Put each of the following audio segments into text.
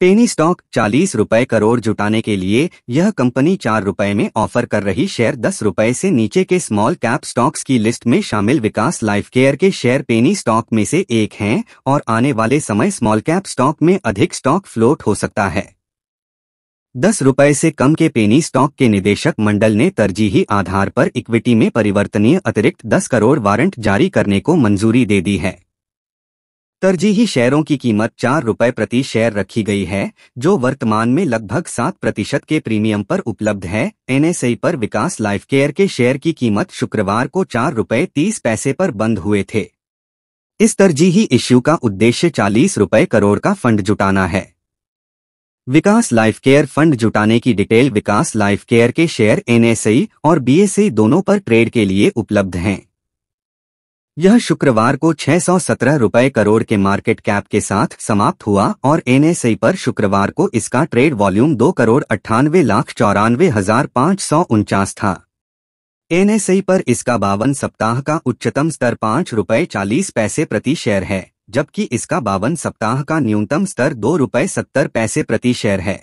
penny stock चालीस रुपए करोड़ जुटाने के लिए यह कंपनी चार रुपए में ऑफर कर रही शेयर दस रुपए से नीचे के स्मॉल कैप स्टॉक्स की लिस्ट में शामिल विकास लाइफ केयर के शेयर पेनी स्टॉक में से एक हैं और आने वाले समय स्मॉल कैप स्टॉक में अधिक स्टॉक फ्लोट हो सकता है दस रुपए से कम के पेनी स्टॉक के निदेशक मंडल ने तरजीही आधार पर इक्विटी में परिवर्तनीय अतिरिक्त दस करोड़ वारंट जारी करने को मंजूरी दे दी है तरजीही शेयरों की कीमत चार रुपए प्रति शेयर रखी गई है जो वर्तमान में लगभग सात प्रतिशत के प्रीमियम पर उपलब्ध है एनएसआई पर विकास लाइफ केयर के शेयर की कीमत शुक्रवार को चार रुपए तीस पैसे पर बंद हुए थे इस तरजीही इश्यू का उद्देश्य चालीस रुपए करोड़ का फंड जुटाना है विकास लाइफ केयर फंड जुटाने की डिटेल विकास लाइफ केयर के शेयर एनएसई और बीएसई दोनों पर ट्रेड के लिए उपलब्ध हैं यह शुक्रवार को 617 रुपए करोड़ के मार्केट कैप के साथ समाप्त हुआ और एनएसई पर शुक्रवार को इसका ट्रेड वॉल्यूम दो करोड़ अट्ठानवे लाख चौरानवे हजार पाँच सौ उनचास था एनएसई पर इसका बावन सप्ताह का उच्चतम स्तर पाँच रुपए चालीस पैसे प्रति शेयर है जबकि इसका बावन सप्ताह का न्यूनतम स्तर दो रुपए सत्तर पैसे प्रति शेयर है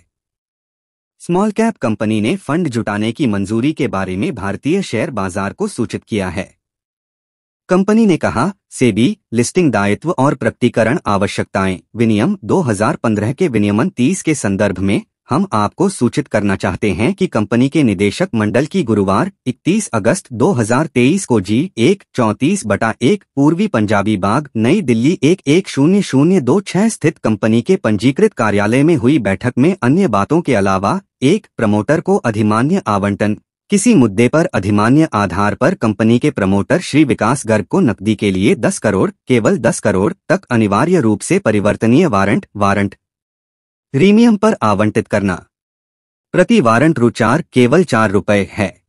स्मॉल कैप कंपनी ने फंड जुटाने की मंजूरी के बारे में भारतीय शेयर बाजार को सूचित किया है कंपनी ने कहा सेबी लिस्टिंग दायित्व और प्रकटीकरण आवश्यकताएं विनियम 2015 के विनियमन 30 के संदर्भ में हम आपको सूचित करना चाहते हैं कि कंपनी के निदेशक मंडल की गुरुवार 31 अगस्त 2023 को जी एक चौतीस बटा एक पूर्वी पंजाबी बाग नई दिल्ली एक एक शून्य शून्य दो छह स्थित कंपनी के पंजीकृत कार्यालय में हुई बैठक में अन्य बातों के अलावा एक प्रमोटर को अधिमान्य आवंटन किसी मुद्दे पर अधिमान्य आधार पर कंपनी के प्रमोटर श्री विकास गर्ग को नकदी के लिए 10 करोड़ केवल 10 करोड़ तक अनिवार्य रूप से परिवर्तनीय वारंट वारंट प्रीमियम पर आवंटित करना प्रति वारंट रुचार केवल चार रुपए है